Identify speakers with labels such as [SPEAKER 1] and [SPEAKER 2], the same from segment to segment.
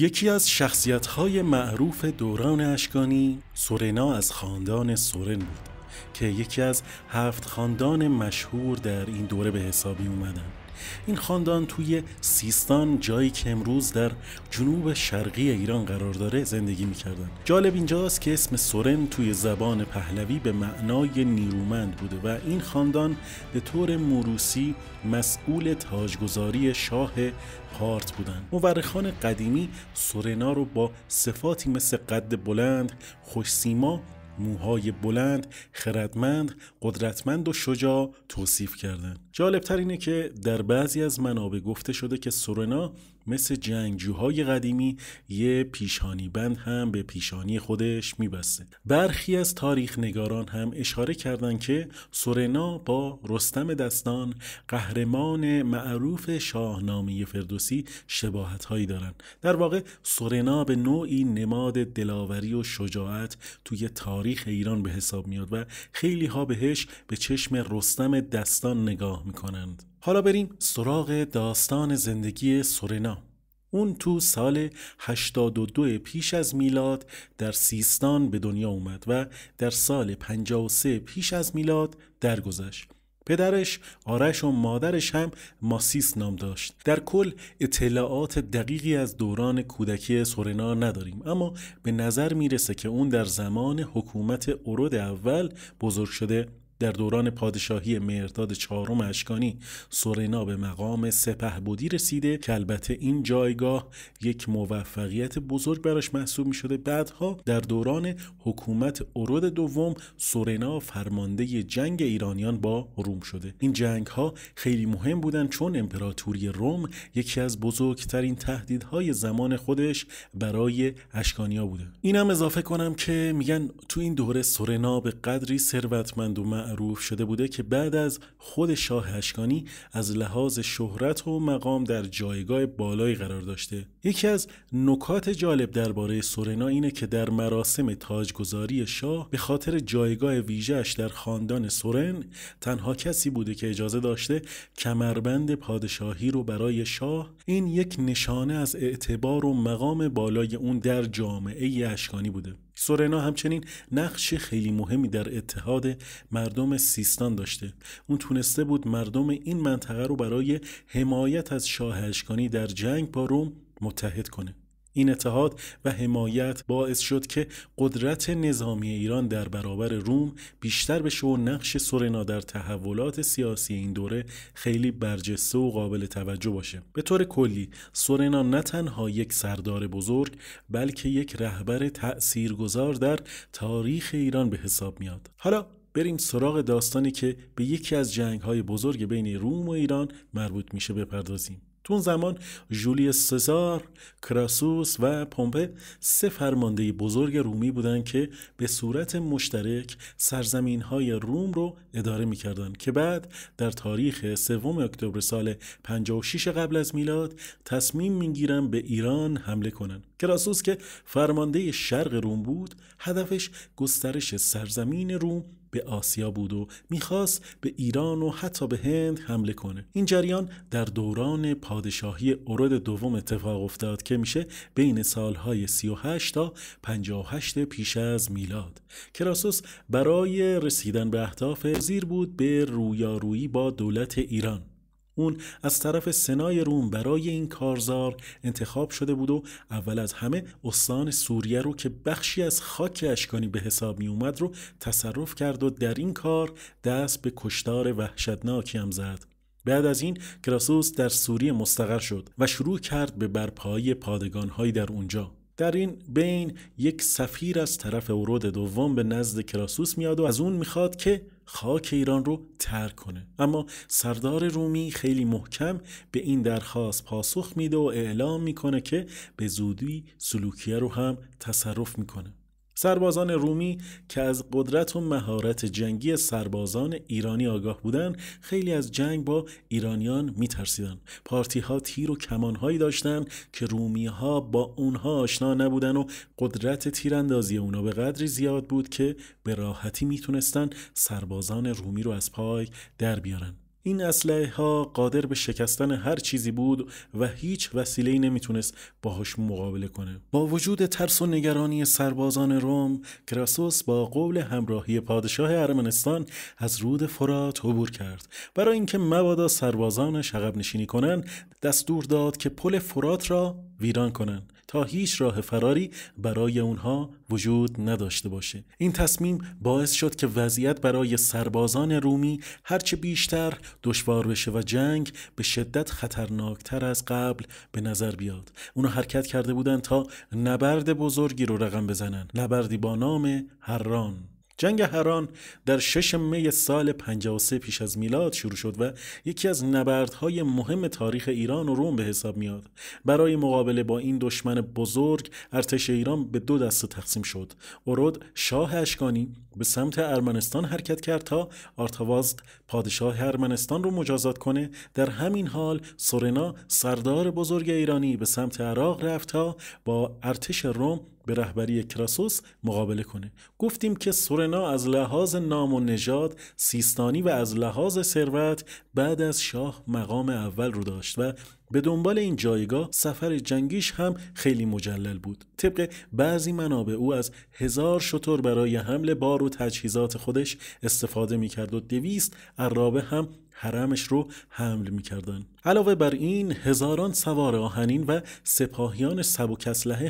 [SPEAKER 1] یکی از شخصیت‌های معروف دوران اشکانی سورنا از خاندان سورن بود که یکی از هفت خاندان مشهور در این دوره به حسابی اومدن این خاندان توی سیستان جایی که امروز در جنوب شرقی ایران قرار داره زندگی میکردن جالب اینجاست که اسم سورن توی زبان پهلوی به معنای نیرومند بوده و این خاندان به طور موروسی مسئول تاجگذاری شاه پارت بودن مورخان قدیمی سورنا رو با صفاتی مثل قد بلند خوشسیما موهای بلند، خردمند، قدرتمند و شجاع توصیف کردن. جالب تر اینه که در بعضی از منابع گفته شده که سورنا مثل جنگجوهای قدیمی یه پیشانی بند هم به پیشانی خودش میبسته برخی از تاریخ نگاران هم اشاره کردند که سورنا با رستم دستان قهرمان معروف شاهنامه فردوسی شباهت هایی دارن در واقع سورنا به نوعی نماد دلاوری و شجاعت توی تاریخ ایران به حساب میاد و خیلی ها بهش به چشم رستم دستان نگاه میکنند حالا بریم سراغ داستان زندگی سورنا اون تو سال 82 پیش از میلاد در سیستان به دنیا اومد و در سال 53 پیش از میلاد درگذشت. پدرش آرش و مادرش هم ماسیس نام داشت در کل اطلاعات دقیقی از دوران کودکی سورنا نداریم اما به نظر میرسه که اون در زمان حکومت اورود اول بزرگ شده در دوران پادشاهی مرداد چهارم اشکانی سورینا به مقام سپهبدی رسیده که البته این جایگاه یک موفقیت بزرگ براش محسوب می شده بعدها در دوران حکومت ارود دوم سورینا فرمانده جنگ ایرانیان با روم شده این جنگ ها خیلی مهم بودن چون امپراتوری روم یکی از بزرگترین تهدیدهای زمان خودش برای اشکانیا بوده اینم اضافه کنم که میگن تو این دوره سورنا به قدری ثروتمند و معروف شده بوده که بعد از خود شاه هشکانی از لحاظ شهرت و مقام در جایگاه بالایی قرار داشته یکی از نکات جالب درباره سورنا اینه که در مراسم تاجگذاری شاه به خاطر جایگاه ویژهش در خاندان سورن تنها کسی بوده که اجازه داشته کمربند پادشاهی رو برای شاه این یک نشانه از اعتبار و مقام بالای اون در جامعه اشکانی بوده سورنا همچنین نقش خیلی مهمی در اتحاد مردم سیستان داشته اون تونسته بود مردم این منطقه رو برای حمایت از شاه در جنگ با روم متحد کنه این اتحاد و حمایت باعث شد که قدرت نظامی ایران در برابر روم بیشتر بشه و نقش سورنا در تحولات سیاسی این دوره خیلی برجسته و قابل توجه باشه به طور کلی سورنا نه تنها یک سردار بزرگ بلکه یک رهبر تاثیرگذار در تاریخ ایران به حساب میاد حالا بریم سراغ داستانی که به یکی از جنگ های بزرگ بین روم و ایران مربوط میشه بپردازیم تو اون زمان ژولیوس سزار، کراسوس و پومپه سه فرمانده بزرگ رومی بودند که به صورت مشترک سرزمین های روم رو اداره میکردند که بعد در تاریخ سوم اکتبر سال 56 قبل از میلاد تصمیم میگیرن به ایران حمله کنند. کراسوس که فرمانده شرق روم بود هدفش گسترش سرزمین روم به آسیا بود و میخواست به ایران و حتی به هند حمله کنه این جریان در دوران پادشاهی اورد دوم اتفاق افتاد که میشه بین سالهای 38 تا 58 پیش از میلاد کراسوس برای رسیدن به اهداف زیر بود به رویارویی با دولت ایران اون از طرف سنای روم برای این کارزار انتخاب شده بود و اول از همه استان سوریه رو که بخشی از خاک اشکانی به حساب می اومد رو تصرف کرد و در این کار دست به کشتار وحشتناکی هم زد بعد از این کراسوس در سوریه مستقر شد و شروع کرد به برپایی پادگانهایی در اونجا در این بین یک سفیر از طرف اورود دوم به نزد کراسوس میاد و از اون میخواد که خاک ایران رو ترک کنه اما سردار رومی خیلی محکم به این درخواست پاسخ میده و اعلام میکنه که به زودی سلوکیه رو هم تصرف میکنه سربازان رومی که از قدرت و مهارت جنگی سربازان ایرانی آگاه بودند خیلی از جنگ با ایرانیان میترسیدند پارتی ها تیر و کمان داشتند که رومی ها با اونها آشنا نبودن و قدرت تیراندازی اونا به قدری زیاد بود که به راحتی میتونستن سربازان رومی رو از پای در بیارن این اسلحه ها قادر به شکستن هر چیزی بود و هیچ وسیله نمیتونست باهاش مقابله کنه با وجود ترس و نگرانی سربازان روم کراسوس با قول همراهی پادشاه ارمنستان از رود فرات عبور کرد برای اینکه مبادا سربازانش عقب نشینی کنند دستور داد که پل فرات را ویران کنند تا هیچ راه فراری برای اونها وجود نداشته باشه این تصمیم باعث شد که وضعیت برای سربازان رومی هرچه بیشتر دشوار بشه و جنگ به شدت خطرناکتر از قبل به نظر بیاد اونا حرکت کرده بودند تا نبرد بزرگی رو رقم بزنن نبردی با نام هران جنگ هران در 6 می سال 53 پیش از میلاد شروع شد و یکی از نبردهای مهم تاریخ ایران و روم به حساب میاد. برای مقابله با این دشمن بزرگ ارتش ایران به دو دسته تقسیم شد. اورود شاه اشکانی به سمت ارمنستان حرکت کرد تا ارتواز پادشاه ارمنستان رو مجازات کنه. در همین حال سورنا سردار بزرگ ایرانی به سمت عراق رفت تا با ارتش روم به رهبری کراسوس مقابله کنه گفتیم که سورنا از لحاظ نام و نژاد سیستانی و از لحاظ ثروت بعد از شاه مقام اول رو داشت و به دنبال این جایگاه سفر جنگیش هم خیلی مجلل بود طبق بعضی منابع او از هزار شطور برای حمل بار و تجهیزات خودش استفاده می و دویست عرابه هم حرمش رو حمل میکردند. علاوه بر این هزاران سوار آهنین و سپاهیان سب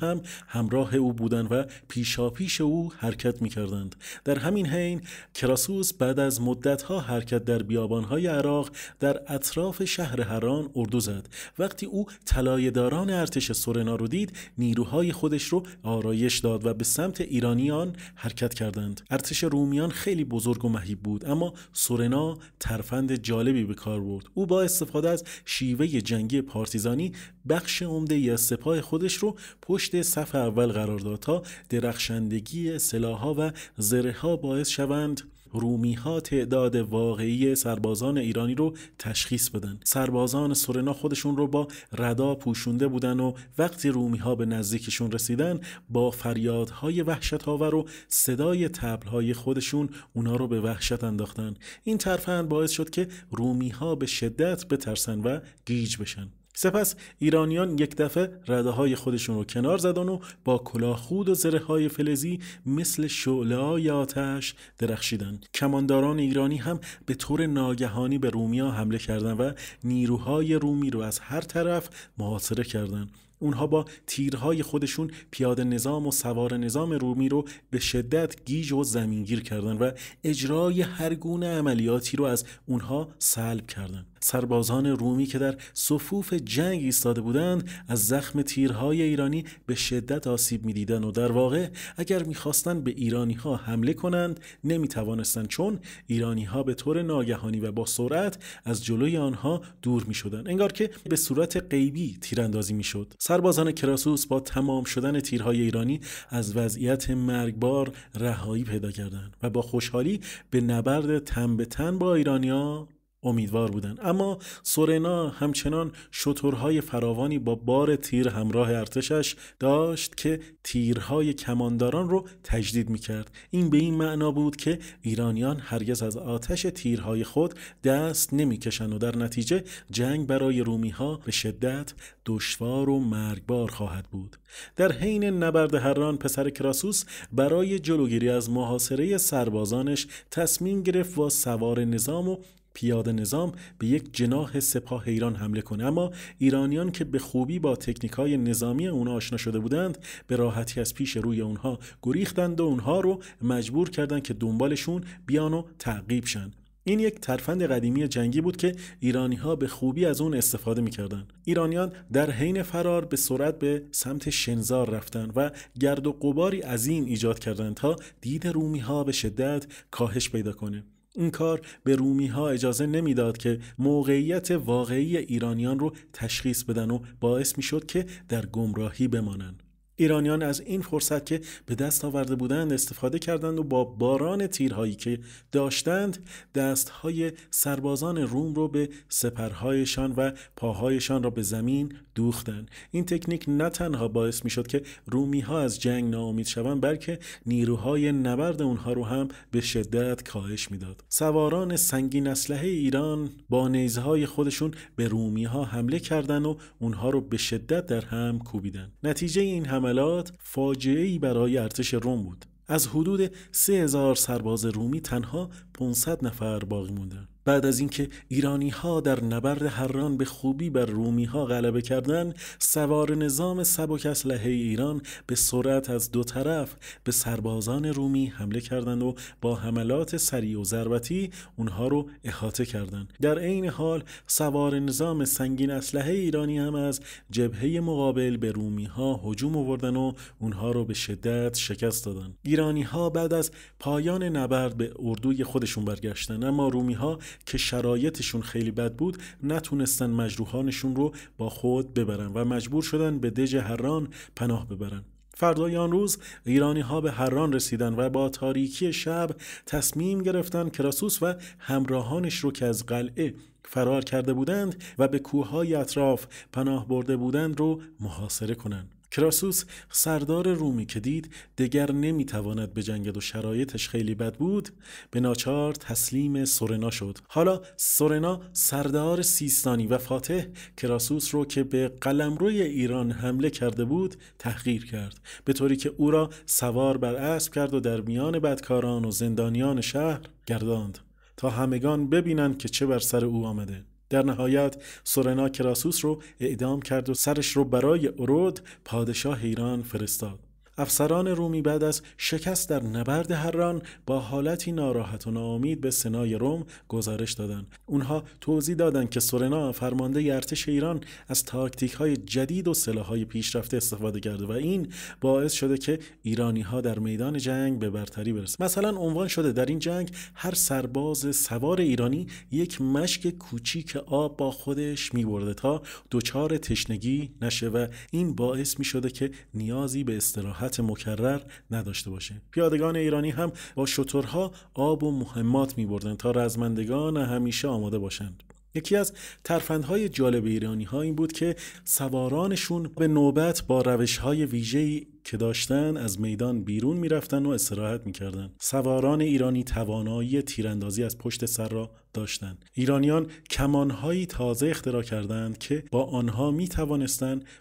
[SPEAKER 1] هم همراه او بودند و پیشاپیش او حرکت میکردند در همین حین کراسوس بعد از مدتها حرکت در بیابانهای عراق در اطراف شهر هران اردو زد وقتی او طلایهداران ارتش سورنا رو دید نیروهای خودش رو آرایش داد و به سمت ایرانیان حرکت کردند ارتش رومیان خیلی بزرگ و مهیب بود اما سورنا ترفند جا جالبی به کار برد او با استفاده از شیوه جنگی پارتیزانی بخش عمده یا سپاه خودش رو پشت صف اول قرار داد تا درخشندگی سلاحها و زره ها باعث شوند رومی ها تعداد واقعی سربازان ایرانی رو تشخیص بدن سربازان سورنا خودشون رو با ردا پوشونده بودن و وقتی رومی ها به نزدیکشون رسیدن با فریادهای وحشت آور و صدای های خودشون اونا رو به وحشت انداختن این ترفند باعث شد که رومی ها به شدت بترسن و گیج بشن سپس ایرانیان یک دفعه رده های خودشون رو کنار زدن و با کلاهخود خود و زره های فلزی مثل شعله های آتش درخشیدن کمانداران ایرانی هم به طور ناگهانی به رومیا حمله کردند و نیروهای رومی رو از هر طرف محاصره کردند اونها با تیرهای خودشون پیاده نظام و سوار نظام رومی رو به شدت گیج و زمینگیر کردند و اجرای هر گونه عملیاتی رو از اونها سلب کردند. سربازان رومی که در صفوف جنگ ایستاده بودند از زخم تیرهای ایرانی به شدت آسیب میدیدند و در واقع اگر میخواستند به ایرانی ها حمله کنند نمی توانستند چون ایرانی ها به طور ناگهانی و با سرعت از جلوی آنها دور می شدند انگار که به صورت غیبی تیراندازی می شد سربازان کراسوس با تمام شدن تیرهای ایرانی از وضعیت مرگبار رهایی پیدا کردند و با خوشحالی به نبرد تن به تن با ایرانیا امیدوار بودند اما سورنا همچنان شترهای فراوانی با بار تیر همراه ارتشش داشت که تیرهای کمانداران رو تجدید میکرد این به این معنا بود که ایرانیان هرگز از آتش تیرهای خود دست نمیکشند و در نتیجه جنگ برای رومی ها به شدت دشوار و مرگبار خواهد بود در حین نبرد هران پسر کراسوس برای جلوگیری از محاصره سربازانش تصمیم گرفت و سوار نظام و پیاده نظام به یک جناح سپاه ایران حمله کنه اما ایرانیان که به خوبی با تکنیک های نظامی اون آشنا شده بودند به راحتی از پیش روی اونها گریختند و اونها رو مجبور کردند که دنبالشون بیان و تعقیب شن این یک ترفند قدیمی جنگی بود که ایرانی ها به خوبی از اون استفاده میکردند. ایرانیان در حین فرار به سرعت به سمت شنزار رفتن و گرد و قباری این ایجاد کردند تا دید رومی ها به شدت کاهش پیدا کنه. این کار به رومی ها اجازه نمیداد که موقعیت واقعی ایرانیان رو تشخیص بدن و باعث می شد که در گمراهی بمانند. ایرانیان از این فرصت که به دست آورده بودند استفاده کردند و با باران تیرهایی که داشتند دستهای سربازان روم رو به سپرهایشان و پاهایشان را به زمین دوختند این تکنیک نه تنها باعث می شد که رومی ها از جنگ ناامید شوند بلکه نیروهای نبرد اونها رو هم به شدت کاهش میداد سواران سنگین اسلحه ایران با نیزهای خودشون به رومی ها حمله کردند و اونها رو به شدت در هم کوبیدند نتیجه این هم حملات فاجعه برای ارتش روم بود از حدود 3000 سرباز رومی تنها 500 نفر باقی موندند بعد از اینکه ایرانی ها در نبرد حران به خوبی بر رومی ها غلبه کردند سوار نظام سبک اسلحه ایران به سرعت از دو طرف به سربازان رومی حمله کردند و با حملات سریع و ضربتی اونها رو احاطه کردند در عین حال سوار نظام سنگین اسلحه ایرانی هم از جبهه مقابل به رومی ها هجوم آوردند و اونها رو به شدت شکست دادند. ایرانی ها بعد از پایان نبرد به اردوی خودشون برگشتند، اما رومی ها که شرایطشون خیلی بد بود نتونستن مجروحانشون رو با خود ببرن و مجبور شدن به دژ هران پناه ببرن فردای آن روز ایرانی ها به هران رسیدن و با تاریکی شب تصمیم گرفتن کراسوس و همراهانش رو که از قلعه فرار کرده بودند و به کوههای اطراف پناه برده بودند رو محاصره کنند. کراسوس سردار رومی که دید دگر نمیتواند جنگد و شرایطش خیلی بد بود به ناچار تسلیم سورنا شد حالا سورنا سردار سیستانی و فاتح کراسوس رو که به قلمروی ایران حمله کرده بود تحقیر کرد به طوری که او را سوار بر اسب کرد و در میان بدکاران و زندانیان شهر گرداند تا همگان ببینند که چه بر سر او آمده در نهایت سورنا کراسوس رو اعدام کرد و سرش رو برای ارود پادشاه ایران فرستاد افسران رومی بعد از شکست در نبرد هران با حالتی ناراحت و ناامید به سنای روم گزارش دادند اونها توضیح دادند که سورنا فرمانده ارتش ایران از تاکتیک های جدید و سلاح های پیشرفته استفاده کرده و این باعث شده که ایرانی ها در میدان جنگ به برتری برسند مثلا عنوان شده در این جنگ هر سرباز سوار ایرانی یک مشک کوچیک آب با خودش می برده تا دچار تشنگی نشه و این باعث می شده که نیازی به استراحت مکرر نداشته باشه پیادگان ایرانی هم با شترها آب و مهمات می تا رزمندگان همیشه آماده باشند یکی از ترفندهای جالب ایرانی ها این بود که سوارانشون به نوبت با روش های ویژه‌ای که داشتن از میدان بیرون میرفتن و استراحت میکردن سواران ایرانی توانایی تیراندازی از پشت سر را داشتند ایرانیان کمانهایی تازه اختراع کردند که با آنها می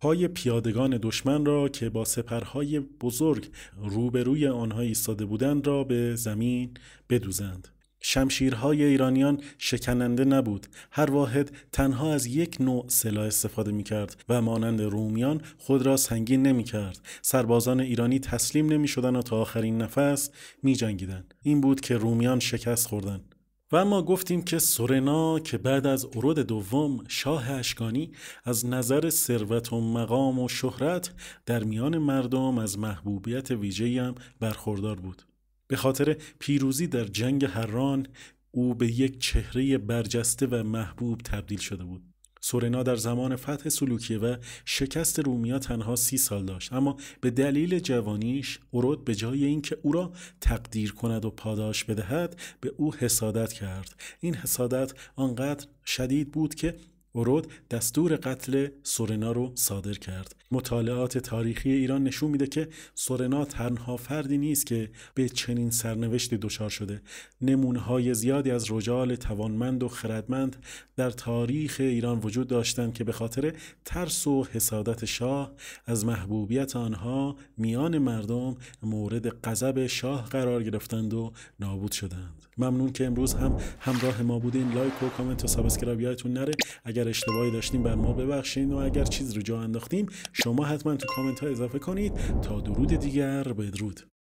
[SPEAKER 1] پای پیادگان دشمن را که با سپرهای بزرگ روبروی آنها ایستاده بودند را به زمین بدوزند شمشیرهای ایرانیان شکننده نبود هر واحد تنها از یک نوع سلاح استفاده می کرد و مانند رومیان خود را سنگین نمی کرد سربازان ایرانی تسلیم نمی شدن و تا آخرین نفس می جنگیدن. این بود که رومیان شکست خوردند. و اما گفتیم که سورنا که بعد از ارود دوم شاه اشکانی از نظر ثروت و مقام و شهرت در میان مردم از محبوبیت ویژه‌ای هم برخوردار بود به خاطر پیروزی در جنگ هران او به یک چهره برجسته و محبوب تبدیل شده بود سورنا در زمان فتح سلوکیه و شکست رومیا تنها سی سال داشت اما به دلیل جوانیش اورد به جای اینکه او را تقدیر کند و پاداش بدهد به او حسادت کرد این حسادت آنقدر شدید بود که اورود دستور قتل سورنا رو صادر کرد مطالعات تاریخی ایران نشون میده که سورنا تنها فردی نیست که به چنین سرنوشتی دچار شده نمونه های زیادی از رجال توانمند و خردمند در تاریخ ایران وجود داشتند که به خاطر ترس و حسادت شاه از محبوبیت آنها میان مردم مورد غضب شاه قرار گرفتند و نابود شدند ممنون که امروز هم همراه ما بودین لایک و کامنت و سابسکرایب یادتون نره اگر اشتباهی داشتیم بر ما ببخشین و اگر چیز رو جا انداختیم شما حتما تو کامنت ها اضافه کنید تا درود دیگر بدرود